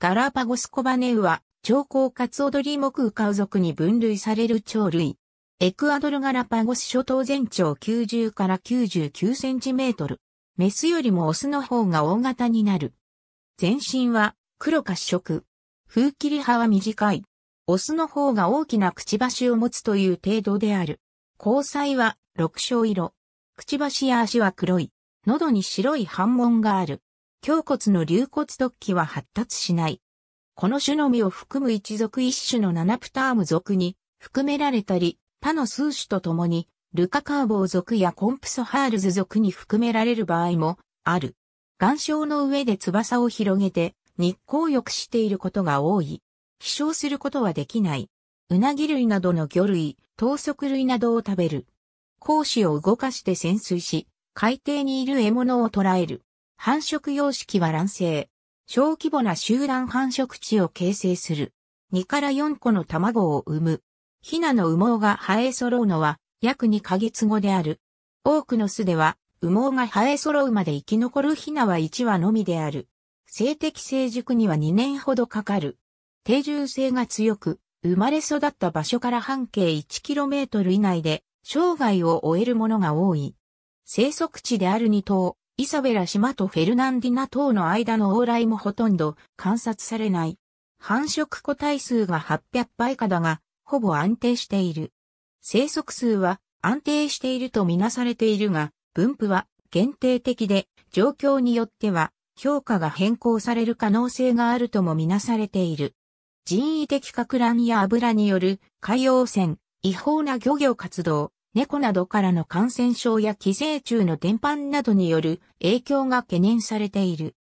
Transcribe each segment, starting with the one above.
ガラパゴスコバネウは、長江カツオドリモクウカウ族に分類される鳥類。エクアドルガラパゴス諸島全長90から99センチメートル。メスよりもオスの方が大型になる。全身は黒褐色。風切り派は短い。オスの方が大きなくちばしを持つという程度である。交際は六青色。くちばしや足は黒い。喉に白い反紋がある。胸骨の龍骨突起は発達しない。この種のみを含む一族一種のナナプターム族に含められたり、他の数種とともに、ルカカーボー族やコンプソハールズ族に含められる場合もある。岩礁の上で翼を広げて日光浴していることが多い。飛翔することはできない。うなぎ類などの魚類、糖足類などを食べる。講子を動かして潜水し、海底にいる獲物を捕らえる。繁殖様式は卵生。小規模な集団繁殖地を形成する。2から4個の卵を産む。ヒナの羽毛が生え揃うのは約2ヶ月後である。多くの巣では羽毛が生え揃うまで生き残るヒナは1羽のみである。性的成熟には2年ほどかかる。定住性が強く、生まれ育った場所から半径 1km 以内で生涯を終えるものが多い。生息地である2頭、イサベラ島とフェルナンディナ島の間の往来もほとんど観察されない。繁殖個体数が800倍かだが、ほぼ安定している。生息数は安定しているとみなされているが、分布は限定的で、状況によっては評価が変更される可能性があるともみなされている。人為的拡乱や油による海洋汚染、違法な漁業活動、猫などからの感染症や寄生虫の伝播などによる影響が懸念されている。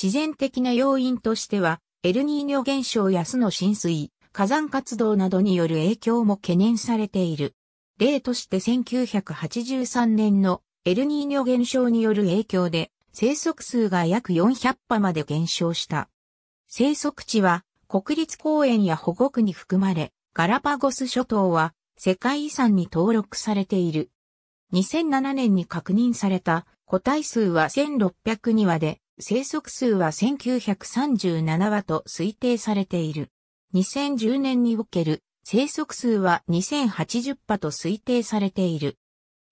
自然的な要因としては、エルニーニョ現象や巣の浸水、火山活動などによる影響も懸念されている。例として1983年のエルニーニョ現象による影響で生息数が約400羽まで減少した。生息地は国立公園や保護区に含まれ、ガラパゴス諸島は世界遺産に登録されている。2007年に確認された個体数は1602羽で、生息数は1937羽と推定されている。2010年における生息数は2080羽と推定されている。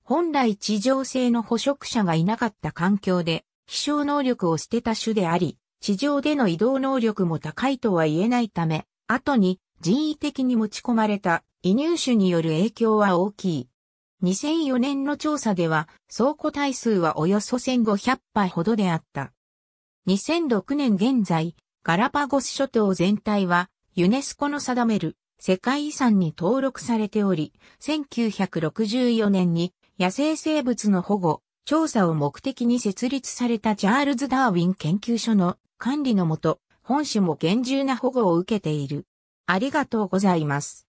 本来地上性の捕食者がいなかった環境で、飛翔能力を捨てた種であり、地上での移動能力も高いとは言えないため、後に人為的に持ち込まれた移入種による影響は大きい。2004年の調査では、倉庫体数はおよそ1500杯ほどであった。2006年現在、ガラパゴス諸島全体は、ユネスコの定める世界遺産に登録されており、1964年に野生生物の保護、調査を目的に設立されたチャールズ・ダーウィン研究所の管理のもと、本種も厳重な保護を受けている。ありがとうございます。